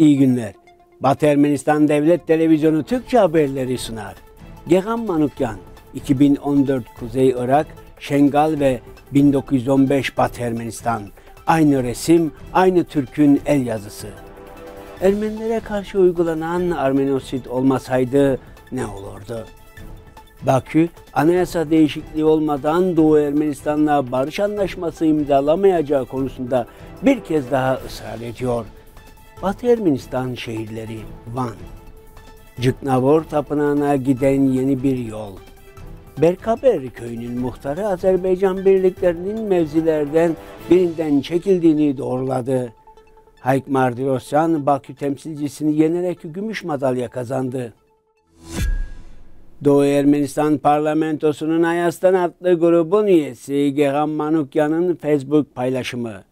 İyi günler. Batı Ermenistan Devlet Televizyonu Türkçe haberleri sunar. Gehan Manukyan, 2014 Kuzey Irak, Şengal ve 1915 Batı Ermenistan. Aynı resim, aynı Türk'ün el yazısı. Ermenilere karşı uygulanan Armenosit olmasaydı ne olurdu? Bakü, anayasa değişikliği olmadan Doğu Ermenistan'la barış anlaşması imzalamayacağı konusunda bir kez daha ısrar ediyor.'' Batı Ermenistan şehirleri Van, Cıknavor Tapınağı'na giden yeni bir yol, Berkaber köyünün muhtarı Azerbaycan birliklerinin mevzilerden birinden çekildiğini doğruladı. Hayk Mardirosyan Bakü temsilcisini yenerek gümüş madalya kazandı. Doğu Ermenistan parlamentosunun Ayastan adlı grubun üyesi Gehan Manukyan'ın Facebook paylaşımı.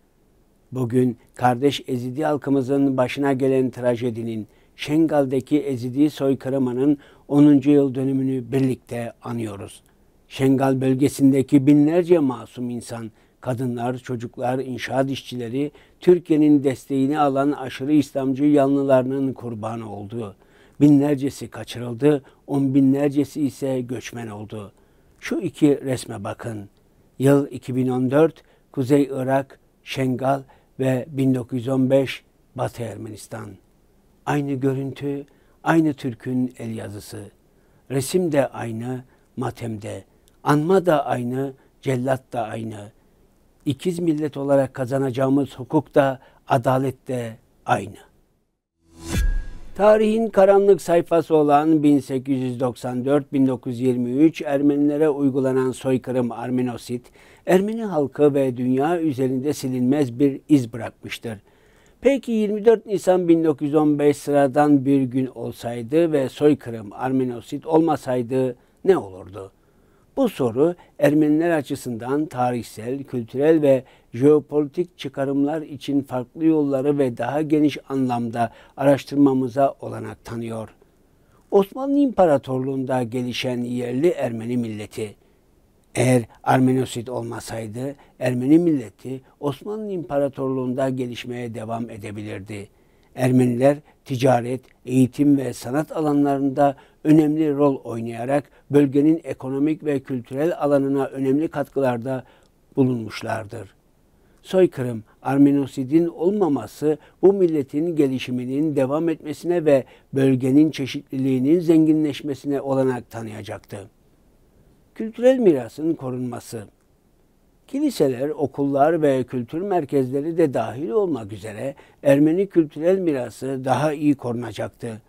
Bugün kardeş Ezidi halkımızın başına gelen trajedinin, Şengal'deki Ezidi soykırımının 10. yıl dönümünü birlikte anıyoruz. Şengal bölgesindeki binlerce masum insan, kadınlar, çocuklar, inşaat işçileri Türkiye'nin desteğini alan aşırı İslamcı yanlılarının kurbanı oldu. Binlercesi kaçırıldı, on binlercesi ise göçmen oldu. Şu iki resme bakın. Yıl 2014, Kuzey Irak, Şengal ve 1915 Batı Ermenistan. Aynı görüntü, aynı Türk'ün el yazısı. Resim de aynı, matemde. Anma da aynı, cellat da aynı. İkiz millet olarak kazanacağımız hukuk da, adalet de aynı. Tarihin karanlık sayfası olan 1894-1923 Ermenilere uygulanan soykırım Arminosit, Ermeni halkı ve dünya üzerinde silinmez bir iz bırakmıştır. Peki 24 Nisan 1915 sıradan bir gün olsaydı ve soykırım Arminosit olmasaydı ne olurdu? Bu soru Ermeniler açısından tarihsel, kültürel ve jeopolitik çıkarımlar için farklı yolları ve daha geniş anlamda araştırmamıza olanak tanıyor. Osmanlı İmparatorluğu'nda gelişen yerli Ermeni milleti. Eğer Armenosit olmasaydı Ermeni milleti Osmanlı İmparatorluğu'nda gelişmeye devam edebilirdi. Ermeniler ticaret, eğitim ve sanat alanlarında önemli rol oynayarak bölgenin ekonomik ve kültürel alanına önemli katkılarda bulunmuşlardır. Soykırım, Armenosid'in olmaması bu milletin gelişiminin devam etmesine ve bölgenin çeşitliliğinin zenginleşmesine olanak tanıyacaktı. Kültürel mirasın korunması Kiliseler, okullar ve kültür merkezleri de dahil olmak üzere Ermeni kültürel mirası daha iyi korunacaktı.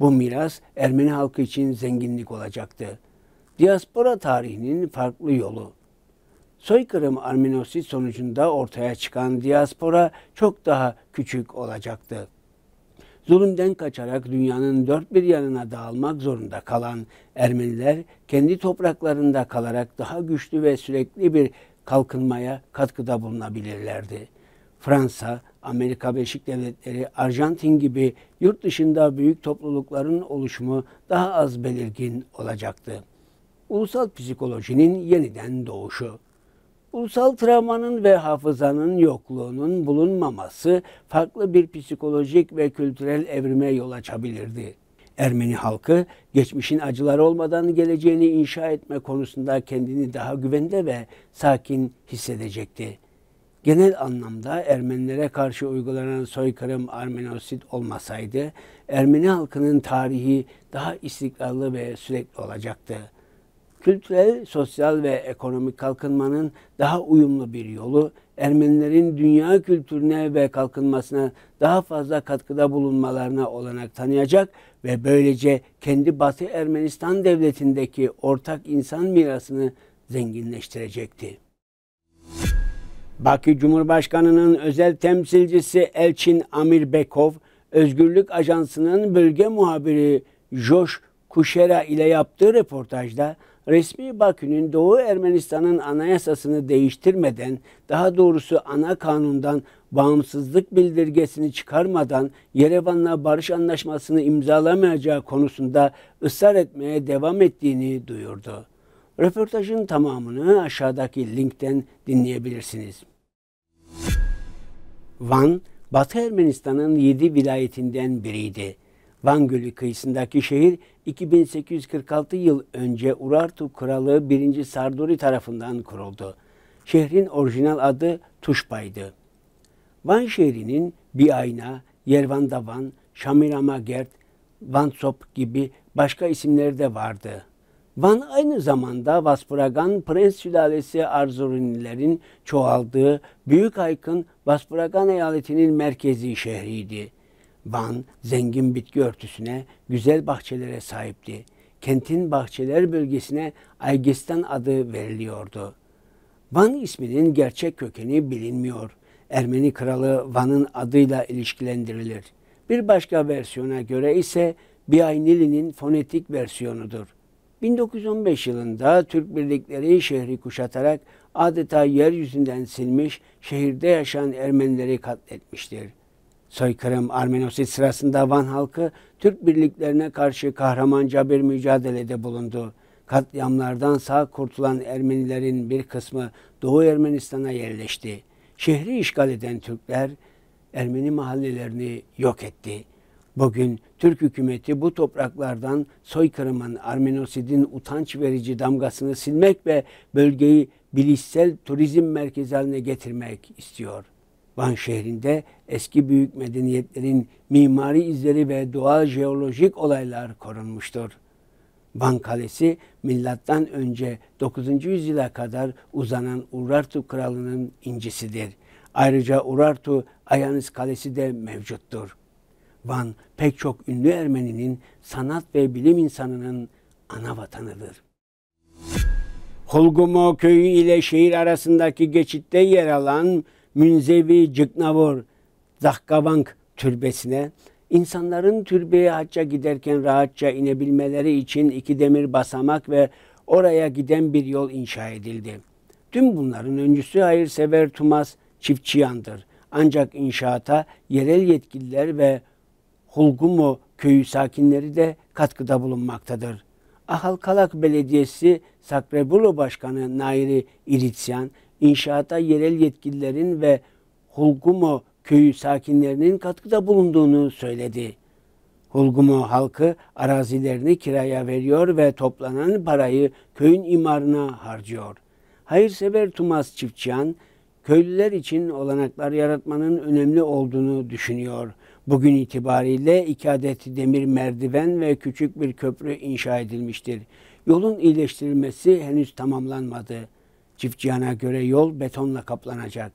Bu miras Ermeni halkı için zenginlik olacaktı. Diaspora tarihinin farklı yolu. Soykırım Armenosi sonucunda ortaya çıkan diaspora çok daha küçük olacaktı. Zulümden kaçarak dünyanın dört bir yanına dağılmak zorunda kalan Ermeniler kendi topraklarında kalarak daha güçlü ve sürekli bir kalkınmaya katkıda bulunabilirlerdi. Fransa, Amerika Birleşik Devletleri, Arjantin gibi yurt dışında büyük toplulukların oluşumu daha az belirgin olacaktı. Ulusal psikolojinin yeniden doğuşu. Ulusal travmanın ve hafızanın yokluğunun bulunmaması farklı bir psikolojik ve kültürel evrime yol açabilirdi. Ermeni halkı geçmişin acıları olmadan geleceğini inşa etme konusunda kendini daha güvende ve sakin hissedecekti. Genel anlamda Ermenilere karşı uygulanan soykırım Armenosit olmasaydı Ermeni halkının tarihi daha istikrarlı ve sürekli olacaktı.'' kültürel, sosyal ve ekonomik kalkınmanın daha uyumlu bir yolu, Ermenilerin dünya kültürüne ve kalkınmasına daha fazla katkıda bulunmalarına olanak tanıyacak ve böylece kendi Batı Ermenistan devletindeki ortak insan mirasını zenginleştirecekti. Bakü Cumhurbaşkanı'nın özel temsilcisi Elçin Amir Bekov, Özgürlük Ajansı'nın bölge muhabiri Josh Kuşera ile yaptığı röportajda resmi Bakü'nün Doğu Ermenistan'ın anayasasını değiştirmeden, daha doğrusu ana kanundan bağımsızlık bildirgesini çıkarmadan Yerevan'la barış anlaşmasını imzalamayacağı konusunda ısrar etmeye devam ettiğini duyurdu. Röportajın tamamını aşağıdaki linkten dinleyebilirsiniz. Van, Batı Ermenistan'ın 7 vilayetinden biriydi. Van Gölü kıyısındaki şehir 2846 yıl önce Urartu Kralı 1. Sarduri tarafından kuruldu. Şehrin orijinal adı Tuşba'ydı. Van şehrinin Biayna, Yervandavan, Şamiramagert, Vansop gibi başka isimleri de vardı. Van aynı zamanda Vaspuragan Prens Sülalesi Arzurinilerin çoğaldığı Büyük Aykın Vaspuragan eyaletinin merkezi şehriydi. Van zengin bitki örtüsüne, güzel bahçelere sahipti. Kentin bahçeler bölgesine Aygistan adı veriliyordu. Van isminin gerçek kökeni bilinmiyor. Ermeni kralı Van'ın adıyla ilişkilendirilir. Bir başka versiyona göre ise Biaynili'nin fonetik versiyonudur. 1915 yılında Türk birlikleri şehri kuşatarak adeta yeryüzünden silmiş, şehirde yaşayan Ermenileri katletmiştir. Soykırım, Armenosit sırasında Van halkı Türk birliklerine karşı kahramanca bir mücadelede bulundu. Katliamlardan sağ kurtulan Ermenilerin bir kısmı Doğu Ermenistan'a yerleşti. Şehri işgal eden Türkler Ermeni mahallelerini yok etti. Bugün Türk hükümeti bu topraklardan soykırımın, Armenosid'in utanç verici damgasını silmek ve bölgeyi bilişsel turizm merkezi haline getirmek istiyor.'' Van şehrinde eski büyük medeniyetlerin mimari izleri ve doğal jeolojik olaylar korunmuştur. Van Kalesi milattan önce 9. yüzyıla kadar uzanan Urartu kralının incisidir. Ayrıca Urartu Ayanis Kalesi de mevcuttur. Van pek çok ünlü Ermeninin sanat ve bilim insanının ana vatanıdır. Holgumo köyü ile şehir arasındaki geçitte yer alan Münzevi Cıknavur Zahkabank türbesine insanların türbeye hacca giderken rahatça inebilmeleri için iki demir basamak ve oraya giden bir yol inşa edildi. Tüm bunların öncüsü hayırsever Tumas Çiftçiyan'dır. Ancak inşaata yerel yetkililer ve Hulgumu köyü sakinleri de katkıda bulunmaktadır. Ahalkalak Belediyesi Sakrebulu Başkanı Nairi İritsyan inşaata yerel yetkililerin ve Hulgumo köyü sakinlerinin katkıda bulunduğunu söyledi. Hulgumo halkı arazilerini kiraya veriyor ve toplanan parayı köyün imarına harcıyor. Hayırsever Tumas Çiftçiyan, köylüler için olanaklar yaratmanın önemli olduğunu düşünüyor. Bugün itibariyle iki adet demir merdiven ve küçük bir köprü inşa edilmiştir. Yolun iyileştirilmesi henüz tamamlanmadı. Cifcihan'a göre yol betonla kaplanacak.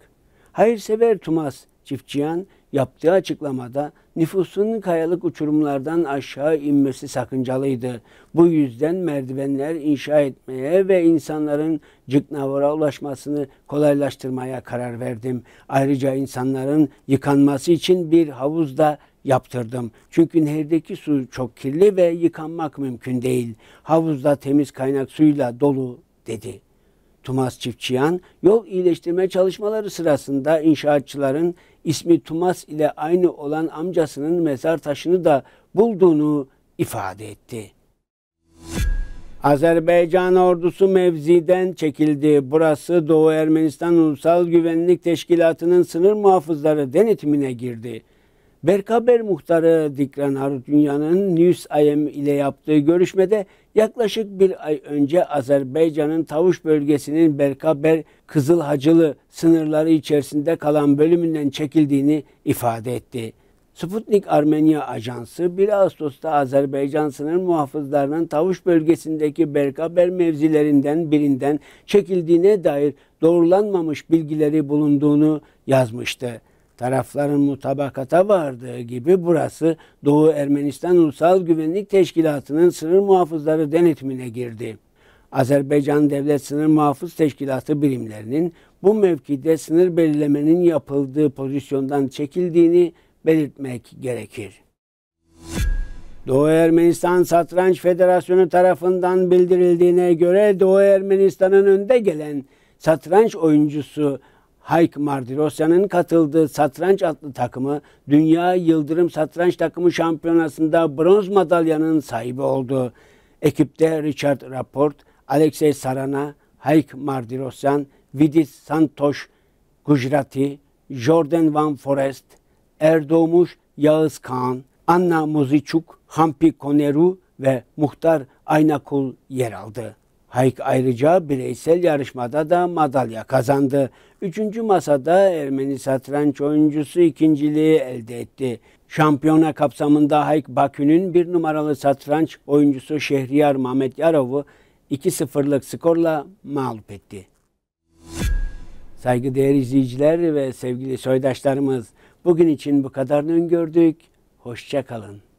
Hayırsever Tumas Cifcihan yaptığı açıklamada nüfusun kayalık uçurumlardan aşağı inmesi sakıncalıydı. Bu yüzden merdivenler inşa etmeye ve insanların cıknavara ulaşmasını kolaylaştırmaya karar verdim. Ayrıca insanların yıkanması için bir havuz da yaptırdım. Çünkü nehirdeki su çok kirli ve yıkanmak mümkün değil. Havuzda temiz kaynak suyla dolu dedi. Tumas Çiftçiyan yol iyileştirme çalışmaları sırasında inşaatçıların ismi Tumas ile aynı olan amcasının mezar taşını da bulduğunu ifade etti. Azerbaycan ordusu mevziden çekildi. Burası Doğu Ermenistan Ulusal Güvenlik Teşkilatı'nın sınır muhafızları denetimine girdi. Berkaber muhtarı Dikran Arutünya'nın News IM ile yaptığı görüşmede Yaklaşık bir ay önce Azerbaycan'ın Tavuş bölgesinin Berkaber Kızıl Hacılı sınırları içerisinde kalan bölümünden çekildiğini ifade etti. Sputnik Armenya Ajansı 1 Ağustos'ta Azerbaycan sınır muhafızlarının Tavuş bölgesindeki Berkaber mevzilerinden birinden çekildiğine dair doğrulanmamış bilgileri bulunduğunu yazmıştı tarafların mutabakata vardığı gibi burası Doğu Ermenistan Ulusal Güvenlik Teşkilatı'nın sınır muhafızları denetimine girdi. Azerbaycan Devlet Sınır Muhafız Teşkilatı birimlerinin bu mevkide sınır belirlemenin yapıldığı pozisyondan çekildiğini belirtmek gerekir. Doğu Ermenistan Satranç Federasyonu tarafından bildirildiğine göre Doğu Ermenistan'ın önde gelen satranç oyuncusu Hayk Mardirosya'nın katıldığı satranç atlı takımı Dünya Yıldırım Satranç Takımı Şampiyonası'nda bronz madalyanın sahibi oldu. Ekipte Richard Rapport, Alexey Sarana, Hayk Mardirosyan, Vidis Santoş Gujrati, Jordan Van Forest, Erdoğmuş Yağız Kağan, Anna Muziçuk, Hampi Koneru ve Muhtar Aynakul yer aldı. Hayk ayrıca bireysel yarışmada da madalya kazandı. Üçüncü masada Ermeni satranç oyuncusu ikinciliği elde etti. Şampiyona kapsamında Hayk Bakü'nün bir numaralı satranç oyuncusu Şehriyar Mehmet Yarov'u 2-0'lık skorla mağlup etti. Saygıdeğer izleyiciler ve sevgili soydaşlarımız bugün için bu kadarını öngördük. Hoşçakalın.